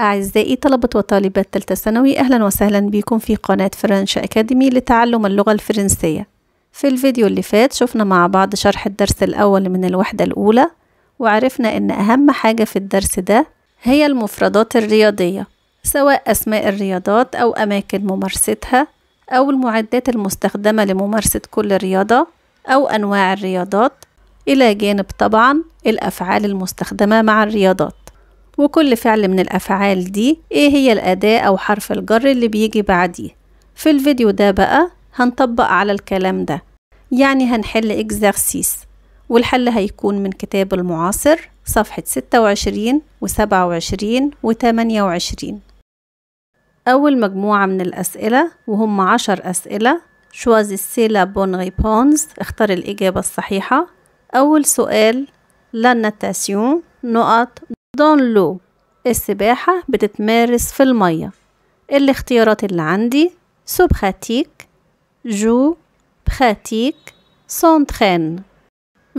أعزائي طلبة وطالبات تالتة ثانوي أهلا وسهلا بكم في قناة فرنش أكاديمي لتعلم اللغة الفرنسية في الفيديو اللي فات شفنا مع بعض شرح الدرس الأول من الوحدة الأولى وعرفنا أن أهم حاجة في الدرس ده هي المفردات الرياضية سواء أسماء الرياضات أو أماكن ممارستها أو المعدات المستخدمة لممارسة كل رياضة أو أنواع الرياضات إلى جانب طبعا الأفعال المستخدمة مع الرياضات وكل فعل من الأفعال دي إيه هي الأداة أو حرف الجر اللي بيجي بعديه في الفيديو ده بقى هنطبق على الكلام ده يعني هنحل إكزارسيس والحل هيكون من كتاب المعاصر صفحة 26 و 27 و 28 أول مجموعة من الأسئلة وهم عشر أسئلة شوازي السيلا بون ريبونز اختار الإجابة الصحيحة أول سؤال لا ناتاسيون نقط دون لو السباحة بتتمارس في المية الاختيارات اللي عندي سوبخاتيك جو بخاتيك سونتخان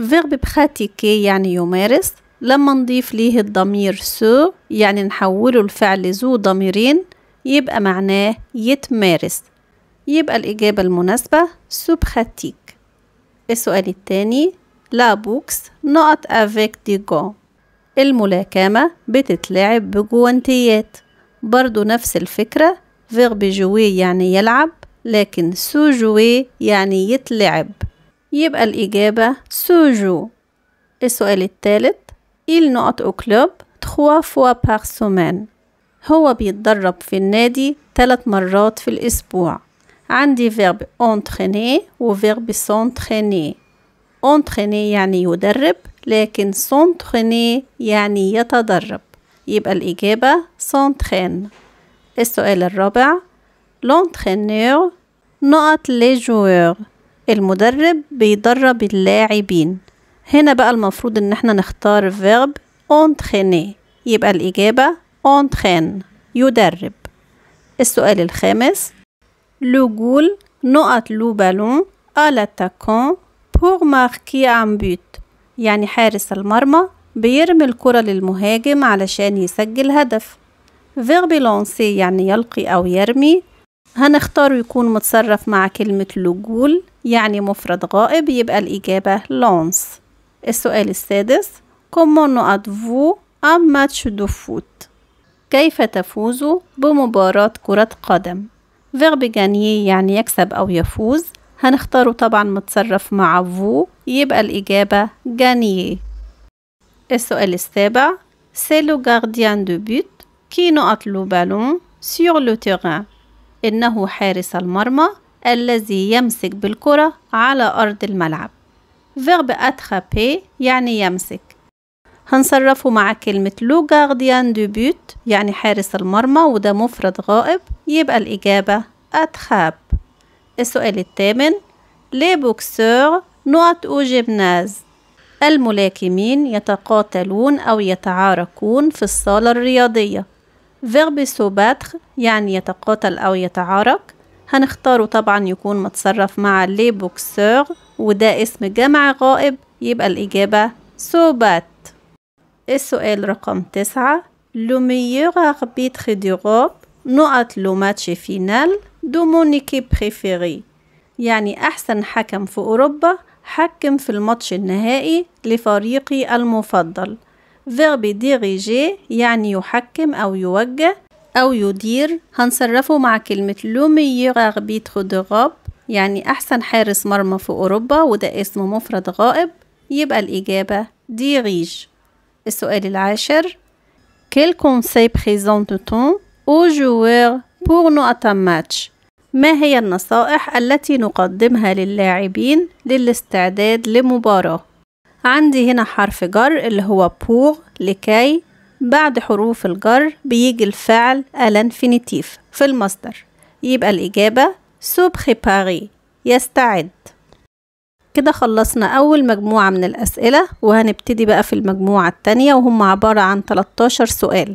فيرب بخاتيكي يعني يمارس لما نضيف ليه الضمير سو يعني نحوله لفعل زو ضميرين يبقى معناه يتمارس يبقى الإجابة المناسبة سوبخاتيك السؤال الثاني لا بوكس نقط افيك دي جون الملاكمة بتتلعب بجوانتيات برضو نفس الفكرة فيغبي جوي يعني يلعب لكن سو جوي يعني يتلعب يبقى الإجابة سو جو السؤال الثالث إيل نقط أو كلوب تخوا فوا par سومان هو بيتدرب في النادي ثلاث مرات في الأسبوع عندي فيرب entraîner وفيرب s'entraîner اونتريني يعني يدرب لكن s'entraîner يعني يتدرب يبقى الإجابة s'entraîne السؤال الرابع l'entraîneur نقط les joueurs المدرب بيدرب اللاعبين هنا بقى المفروض ان احنا نختار verb entraîner يبقى الإجابة اونتخين يدرب السؤال الخامس le goal نقط لو بالون à l'attaquant pour marquer un but يعني حارس المرمى بيرمي الكرة للمهاجم علشان يسجل هدف verb lancer يعني يلقي أو يرمي هنختاره يكون متصرف مع كلمة لجول يعني مفرد غائب يبقى الإجابة لانس السؤال السادس كومون أدفو أم ماتش دو فوت كيف تفوز بمباراة كرة قدم verb gagner يعني يكسب أو يفوز هنختاره طبعا متصرف مع فو يبقى الإجابة جانيي السؤال السابع سي لو غارديان دو بوت كي نقط لو بالون سيغ لو تيغان إنه حارس المرمى الذي يمسك بالكرة على أرض الملعب فيرب أتخابي يعني يمسك هنصرفه مع كلمة لو غارديان دو بوت يعني حارس المرمى وده مفرد غائب يبقى الإجابة أتخاب السؤال الثامن لي بوكسور نوت أو جيمناز الملاكمين يتقاتلون أو يتعاركون في الصالة الرياضية فيرب سو يعني يتقاتل أو يتعارك هنختاره طبعا يكون متصرف مع لي بوكسور وده اسم جمع غائب يبقى الإجابة سو بات السؤال رقم تسعة لو ميور أربيتر ديوروب نقط لو ماتش فينال دو دومونيكي بريفيري يعني أحسن حكم في أوروبا حكم في الماتش النهائي لفريقي المفضل فيرب ديريجي يعني يحكم أو يوجه أو يدير هنصرفه مع كلمة لو ميور أربيتر دوغوب يعني أحسن حارس مرمى في أوروبا وده اسم مفرد غائب يبقى الإجابة ديريج السؤال العاشر كيل كونسي presente او on بور نو pour ماتش ما هي النصائح التي نقدمها للاعبين للاستعداد لمباراة؟ عندي هنا حرف جر اللي هو بور لكي بعد حروف الجر بيجي الفعل الانفينيتيف في المصدر يبقى الإجابة سو بريباري يستعد كده خلصنا أول مجموعة من الأسئلة وهنبتدي بقى في المجموعة التانية وهم عبارة عن 13 سؤال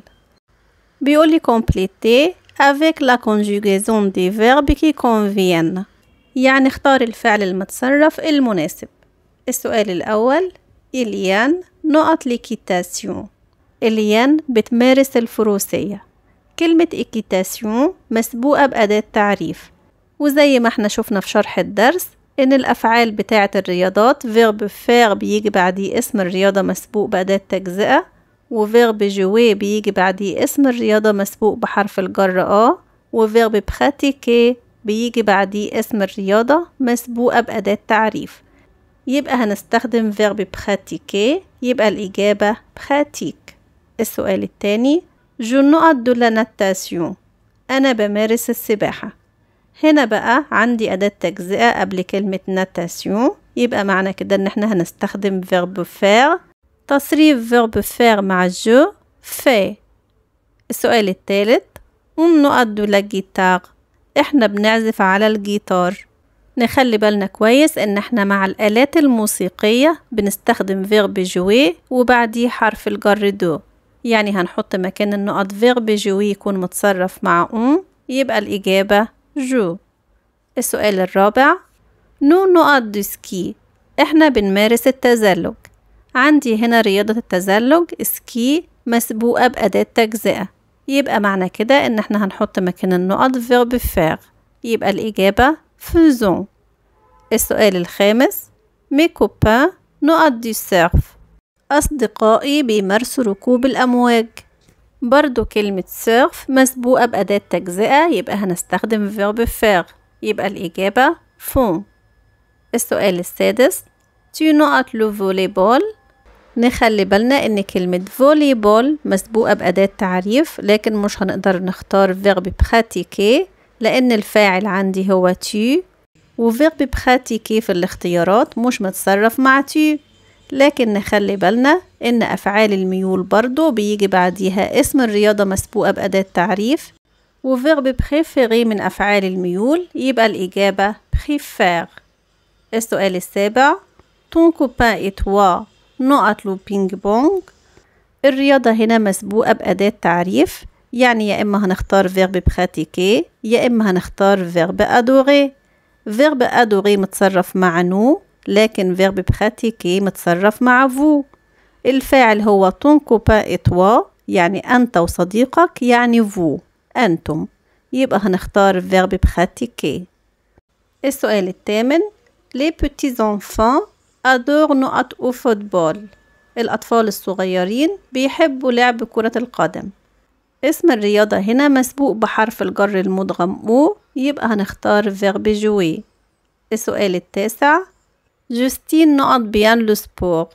بيقولي كومبليتي avec la conjugaison des verbes qui conviennent يعني اختار الفعل المتصرف المناسب السؤال الأول إليان نقط لكيتاسيون إليان بتمارس الفروسية كلمة إكيتاسيون مسبوقة بأداة تعريف وزي ما احنا شفنا في شرح الدرس إن الأفعال بتاعة الرياضات فيرب فير بيجي بعديه اسم الرياضة مسبوق بأداة تجزئة وفيرب جوي بيجي بعديه اسم الرياضة مسبوق بحرف الجر آ وفيرب بخاتيكي بيجي بعديه اسم الرياضة مسبوقة بأداة تعريف يبقى هنستخدم فيرب بخاتيكي يبقى الإجابة بخاتيك السؤال التاني جو نقط دو لا ناتاسيون أنا بمارس السباحة هنا بقى عندي أداة تجزئة قبل كلمة ناتاسيون يبقى معنى كده إن احنا هنستخدم فيرب فير تصريف فيرب فير مع جو في السؤال الثالث ونقض لا جيتار احنا بنعزف على الجيتار نخلي بالنا كويس ان احنا مع الالات الموسيقية بنستخدم فيرب جوي وبعديه حرف الجر دو يعني هنحط مكان النقط فيرب جوي يكون متصرف مع اون يبقى الاجابة جو السؤال الرابع نو نقط دو سكي احنا بنمارس التزلج عندي هنا رياضة التزلج سكي مسبوقة بأداة تجزئة يبقى معنى كده إن احنا هنحط مكان النقط فيرب فير يبقى الإجابة فوزون السؤال الخامس مي كوبان نقط دي سيرف أصدقائي بيمارسوا ركوب الأمواج برضو كلمة سيرف مسبوقة بأداة تجزئة يبقى هنستخدم فيرب فير يبقى الإجابة فون السؤال السادس تي نقط لو فولي بول نخلي بالنا ان كلمة فولي بول مسبوقة بأداة تعريف لكن مش هنقدر نختار فيرب بخاتيكي لان الفاعل عندي هو تي وفيرب بخاتيكي في الاختيارات مش متصرف مع تي لكن نخلي بالنا ان افعال الميول برضو بيجي بعديها اسم الرياضة مسبوقة بأداة تعريف وفيرب بريفيري من أفعال الميول يبقى الإجابة بريفير السؤال السابع Ton copain et toi نقط له بينج بونج الرياضة هنا مسبوقة بأداة تعريف يعني يا إما هنختار فيرب بخاتيكي يا إما هنختار فيرب أدوغي فيرب أدوغي متصرف مع نو لكن فيرب بخاتيكي متصرف مع فو الفاعل هو طون كوبا إتوا يعني أنت وصديقك يعني فو أنتم يبقى هنختار فيرب بخاتيكي السؤال الثامن Les petits enfants أدور نقط أو فوتبول الأطفال الصغيرين بيحبوا لعب كرة القدم اسم الرياضة هنا مسبوق بحرف الجر المدغم أو يبقى هنختار فيرب جوي السؤال التاسع جوستين نقط بيان لو سبور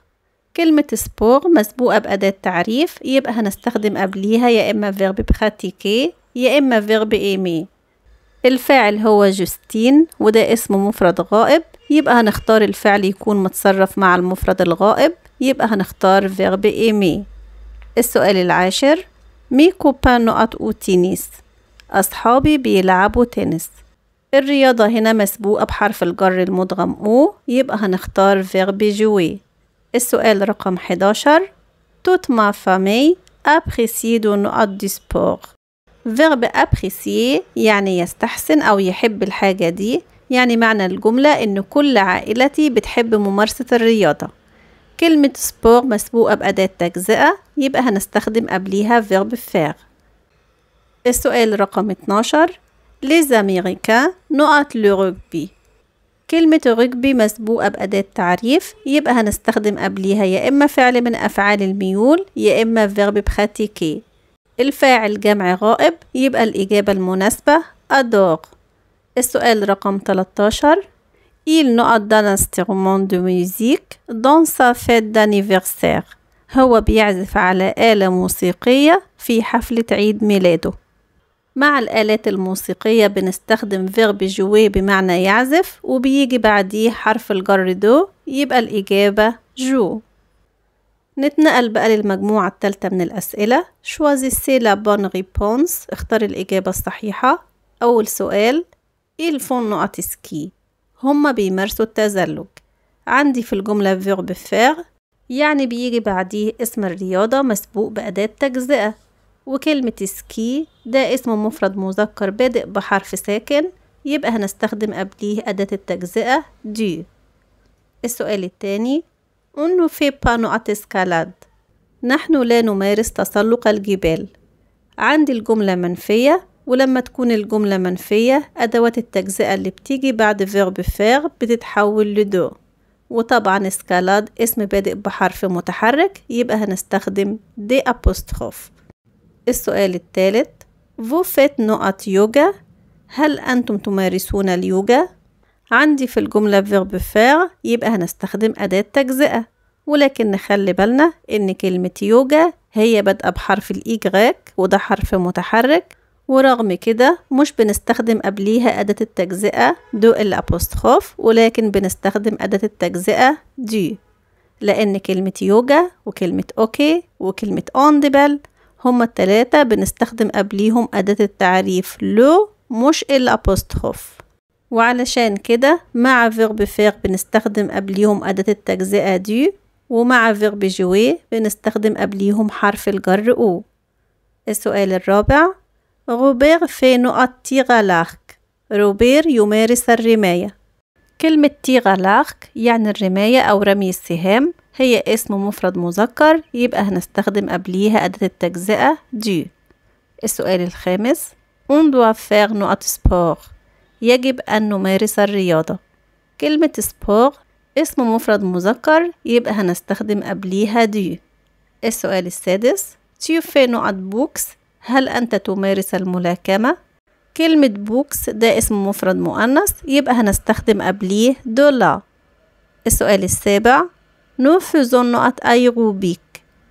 كلمة سبور مسبوقة بأداة تعريف يبقى هنستخدم قبليها يا إما فيرب براتيكي يا إما فيرب إيمي الفاعل هو جوستين وده اسم مفرد غائب يبقى هنختار الفعل يكون متصرف مع المفرد الغائب يبقى هنختار فيرب ايمي السؤال العاشر مي كوبان نقط او تينيس أصحابي بيلعبوا تنس الرياضة هنا مسبوقة بحرف الجر المدغم او يبقى هنختار فيرب جوي السؤال رقم 11 توت ما فامي ابريسي دو نقط دي سبور فيرب ابريسي يعني يستحسن أو يحب الحاجة دي يعني معنى الجملة إن كل عائلتي بتحب ممارسة الرياضة كلمة سبور مسبوقة بأداة تجزئة يبقى هنستخدم قبليها فيرب فير السؤال رقم 12 Les Américains نقط لرجبي كلمة روكبي مسبوقة بأداة تعريف يبقى هنستخدم قبليها يا إما فعل من أفعال الميول يا إما فيرب بخاتيكي الفاعل جمع غائب يبقى الإجابة المناسبة أدور السؤال رقم 13 Il نقط d'un instrument de musique dans sa fête d'anniversaire هو بيعزف على آلة موسيقية في حفلة عيد ميلاده مع الآلات الموسيقية بنستخدم فيرب جوي بمعنى يعزف وبيجي بعديه حرف الجر دو يبقى الإجابة جو نتنقل بقى للمجموعة التالتة من الأسئلة شوازي سي لا بون ريبونس اختار الإجابة الصحيحة أول سؤال ils نقط سكي هما بيمارسوا التزلج عندي في الجملة verb faire يعني بيجي بعديه اسم الرياضة مسبوق بأداة تجزئة وكلمة سكي ده اسم مفرد مذكر بادئ بحرف ساكن يبقى هنستخدم قبليه أداة التجزئة دي السؤال التاني أنه في بانو أتسكالاد نحن لا نمارس تسلق الجبال عندي الجملة منفية ولما تكون الجملة منفية أدوات التجزئة اللي بتيجي بعد فيرب فير بتتحول لدو وطبعا اسكالاد اسم بادئ بحرف متحرك يبقى هنستخدم دي أبوستروف السؤال الثالث فيت نقط يوجا هل أنتم تمارسون اليوجا؟ عندي في الجملة فيرب فير يبقى هنستخدم أداة تجزئة ولكن نخلي بالنا إن كلمة يوجا هي بادئة بحرف الإيجريك وده حرف متحرك ورغم كده مش بنستخدم قبليها أداة التجزئة دو الأبوستخوف ولكن بنستخدم أداة التجزئة دي لأن كلمة يوجا وكلمة أوكي وكلمة أوندبل هما التلاتة بنستخدم قبليهم أداة التعريف لو مش الأبوستخوف وعلشان كده مع فيرب فير بنستخدم قبليهم أداة التجزئة دي ومع فيرب جوي بنستخدم قبليهم حرف الجر أو السؤال الرابع روبير في نقط تيغالارك روبير يمارس الرماية كلمة تيغالارك يعني الرماية أو رمي السهام هي اسم مفرد مذكر يبقى هنستخدم قبليها أداة التجزئة دي السؤال الخامس On doit faire notre sport يجب أن نمارس الرياضة كلمة سبور اسم مفرد مذكر يبقى هنستخدم قبليها دي السؤال السادس Tu fais notre books هل أنت تمارس الملاكمة؟ كلمة بوكس ده اسم مفرد مؤنث يبقى هنستخدم قبليه دولا السؤال السابع نفذ النقط أيروبيك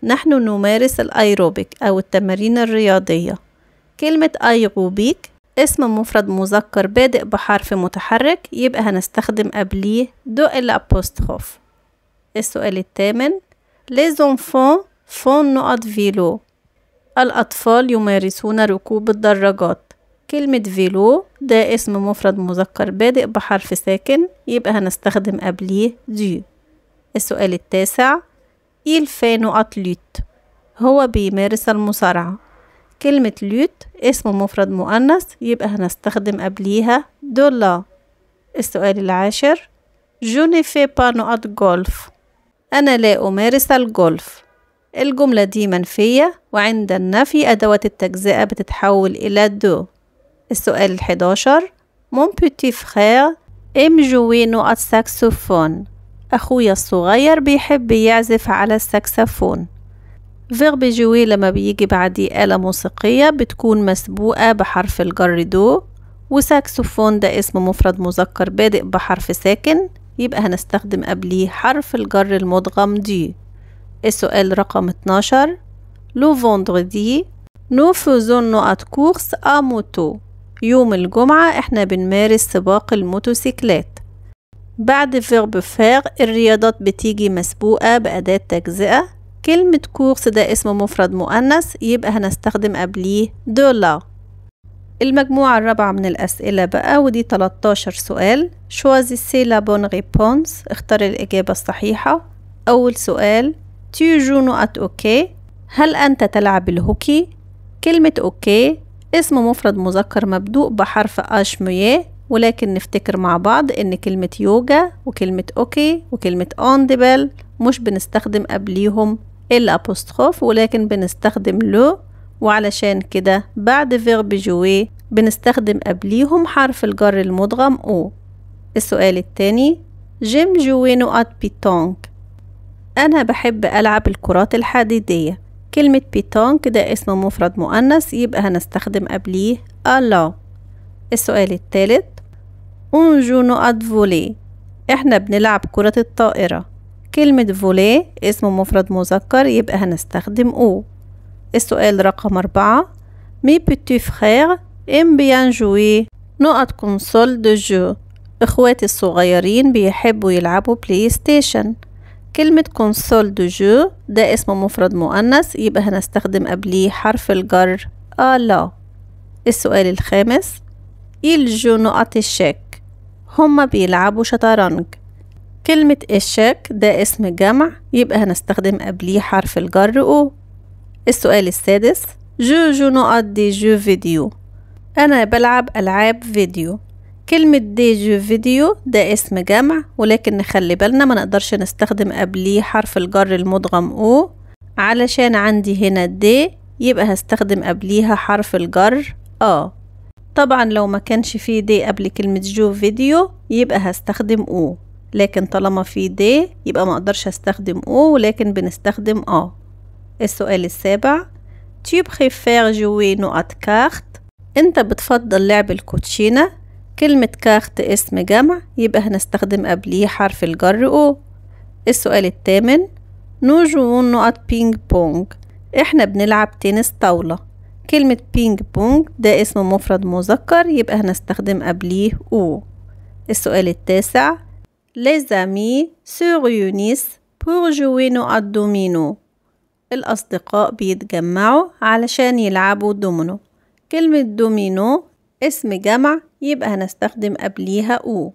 نحن نمارس الأيروبيك أو التمارين الرياضية كلمة أيروبيك اسم مفرد مذكر بادئ بحرف متحرك يبقى هنستخدم قبليه دو الأبوستخوف السؤال الثامن les enfants font نقط فيلو الأطفال يمارسون ركوب الدراجات كلمة فيلو ده اسم مفرد مذكر بادئ بحرف ساكن يبقى هنستخدم قبليه دي السؤال التاسع إيل فانو أتليت هو بيمارس المصارعة كلمة لوت اسم مفرد مؤنث يبقى هنستخدم قبليها دولا السؤال العاشر جوني في بانو أت جولف أنا لا أمارس الجولف الجملة دي منفية وعند النفي أدوات التجزئة بتتحول إلى دو السؤال الحداشر مون بوتي فخير ام جوينو الساكسفون أخويا الصغير بيحب يعزف على الساكسفون فيرب جوي لما بيجي بعدي آلة موسيقية بتكون مسبوقة بحرف الجر دو وساكسفون ده اسم مفرد مذكر بادئ بحرف ساكن يبقى هنستخدم قبليه حرف الجر المدغم دي السؤال رقم 12 لو فوندردي نو فوزون نقط كورس ا موتو يوم الجمعة احنا بنمارس سباق الموتوسيكلات بعد فيرب فير الرياضات بتيجي مسبوقة بأداة تجزئة كلمة كورس ده اسم مفرد مؤنث يبقى هنستخدم قبليه دولا المجموعة الرابعة من الأسئلة بقى ودي 13 سؤال شوازي سي لا بون ريبونس اختار الإجابة الصحيحة أول سؤال تيجو أت أوكي هل أنت تلعب الهوكي؟ كلمة أوكي اسم مفرد مذكر مبدوء بحرف أش ميه ولكن نفتكر مع بعض إن كلمة يوجا وكلمة أوكي وكلمة أون ديبل مش بنستخدم قبليهم الأبوستخوف ولكن بنستخدم لو وعلشان كده بعد فيرب جوي بنستخدم قبليهم حرف الجر المدغم أو السؤال التاني جيم جوي ات بيتونك أنا بحب ألعب الكرات الحديدية كلمة بيتونك ده اسم مفرد مؤنث يبقى هنستخدم قبليه ألا السؤال الثالث اونجو نقط فولي احنا بنلعب كرة الطائرة كلمة فولي اسم مفرد مذكر يبقى هنستخدم او السؤال رقم أربعة مي بيتي فخير ام بيان جوي نقط كونسول دو جو اخواتي الصغيرين بيحبوا يلعبوا بلاي ستيشن كلمة كونسول دو جو ده اسم مفرد مؤنث يبقى هنستخدم قبليه حرف الجر ألا السؤال الخامس إيل جو نقط الشاك هما بيلعبوا شطرنج كلمة الشاك ده اسم جمع يبقى هنستخدم قبليه حرف الجر أو السؤال السادس جو جو نقط دي جو فيديو أنا بلعب ألعاب فيديو كلمة دي جو فيديو ده اسم جمع ولكن نخلي بالنا ما نقدرش نستخدم قبليه حرف الجر المدغم او علشان عندي هنا دي يبقى هستخدم قبليها حرف الجر اه طبعا لو ما كانش في دي قبل كلمة جو فيديو يبقى هستخدم او لكن طالما في دي يبقى ما اقدرش استخدم او ولكن بنستخدم اه السؤال السابع tu préfères jouer نقط كارت انت بتفضل لعب الكوتشينة كلمة كاخت اسم جمع يبقى هنستخدم قبليه حرف الجر او السؤال الثامن نوجون نقط بينج بونج احنا بنلعب تنس طاولة كلمة بينج بونج ده اسم مفرد مذكر يبقى هنستخدم قبليه او السؤال التاسع Les سوريونيس بور réunissent pour نقط دومينو الأصدقاء بيتجمعوا علشان يلعبوا دومينو كلمة دومينو اسم جمع يبقى هنستخدم قبليها أو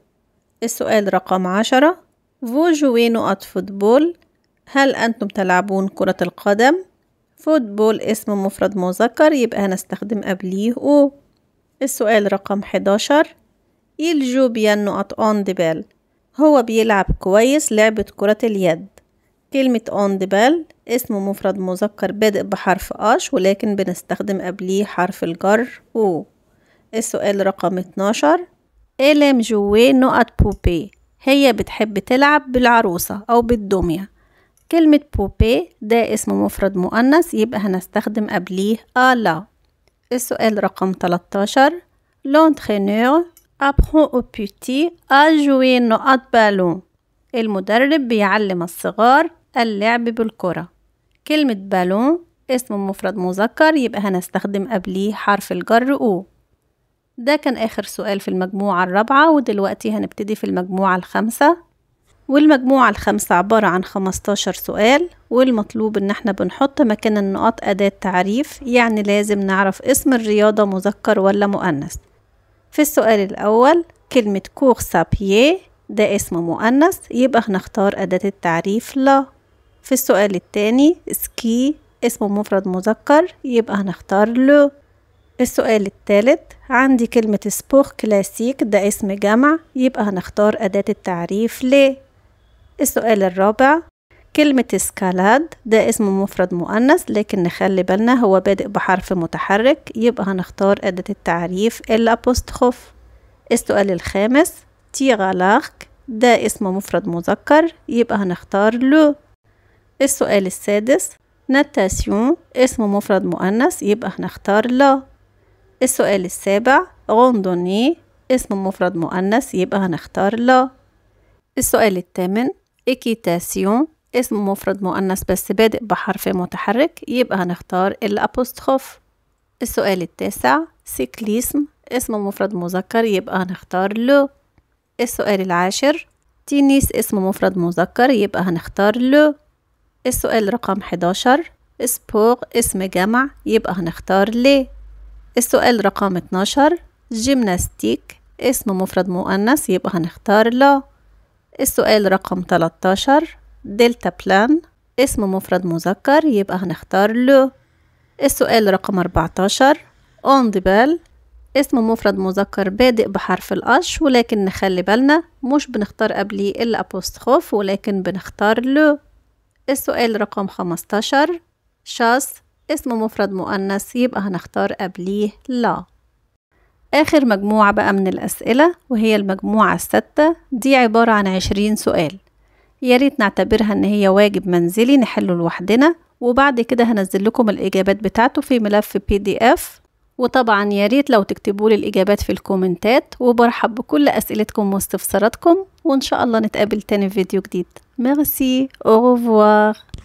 السؤال رقم عشرة فو جوينو أت فوتبول هل أنتم تلعبون كرة القدم؟ فوتبول اسم مفرد مذكر يبقى هنستخدم قبليه أو السؤال رقم حداشر إل جو بيانو أت أون ديبال هو بيلعب كويس لعبة كرة اليد كلمة أون ديبال اسم مفرد مذكر بادئ بحرف أش ولكن بنستخدم قبليه حرف الجر أو السؤال رقم 12 إلم إيه جوي نقط بوبي هي بتحب تلعب بالعروسة أو بالدمية كلمة بوبي ده اسم مفرد مؤنث يبقى هنستخدم قبليه آلا السؤال رقم 13 لونترينور أبخون أو بيتي أجوي نقط بالون المدرب بيعلم الصغار اللعب بالكرة كلمة بالون اسم مفرد مذكر يبقى هنستخدم قبليه حرف الجر أو ده كان آخر سؤال في المجموعة الرابعة ودلوقتي هنبتدي في المجموعة الخامسة والمجموعة الخامسة عبارة عن 15 سؤال والمطلوب ان احنا بنحط مكان النقاط أداة تعريف يعني لازم نعرف اسم الرياضة مذكر ولا مؤنث في السؤال الأول كلمة كوخ سابيه ده اسم مؤنث يبقى هنختار أداة التعريف لا في السؤال التاني سكي اسم مفرد مذكر يبقى هنختار لو السؤال الثالث عندي كلمة سبوخ كلاسيك ده اسم جمع يبقى هنختار أداة التعريف ليه السؤال الرابع كلمة سكالاد ده اسم مفرد مؤنث لكن نخلي بالنا هو بادئ بحرف متحرك يبقى هنختار أداة التعريف الأبوستخوف السؤال الخامس تيغالاخك ده اسم مفرد مذكر يبقى هنختار لو السؤال السادس ناتاسيون اسم مفرد مؤنث يبقى هنختار لا السؤال السابع غوندوني اسم مفرد مؤنث يبقى هنختار لا السؤال الثامن إكيتاسيون اسم مفرد مؤنث بس بادئ بحرف متحرك يبقى هنختار الأبوستخوف السؤال التاسع سيكليسم اسم مفرد مذكر يبقى هنختار لو السؤال العاشر تينيس اسم مفرد مذكر يبقى هنختار لو السؤال رقم 11 سبور اسم جمع يبقى هنختار ليه السؤال رقم 12 جيمناستيك اسم مفرد مؤنث يبقى هنختار لا السؤال رقم 13 دلتا بلان اسم مفرد مذكر يبقى هنختار لو السؤال رقم 14 اون بال اسم مفرد مذكر بادئ بحرف الأش ولكن نخلي بالنا مش بنختار قبليه الأبوستخوف ولكن بنختار لو السؤال رقم 15 شاس اسم مفرد مؤنث يبقى هنختار قبليه لا آخر مجموعة بقى من الأسئلة وهي المجموعة الستة دي عبارة عن عشرين سؤال ياريت نعتبرها إن هي واجب منزلي نحله لوحدنا وبعد كده هنزل لكم الإجابات بتاعته في ملف بي دي اف وطبعا ياريت لو تكتبوا لي الإجابات في الكومنتات وبرحب بكل أسئلتكم واستفساراتكم وإن شاء الله نتقابل تاني في فيديو جديد ميرسي أوروفوار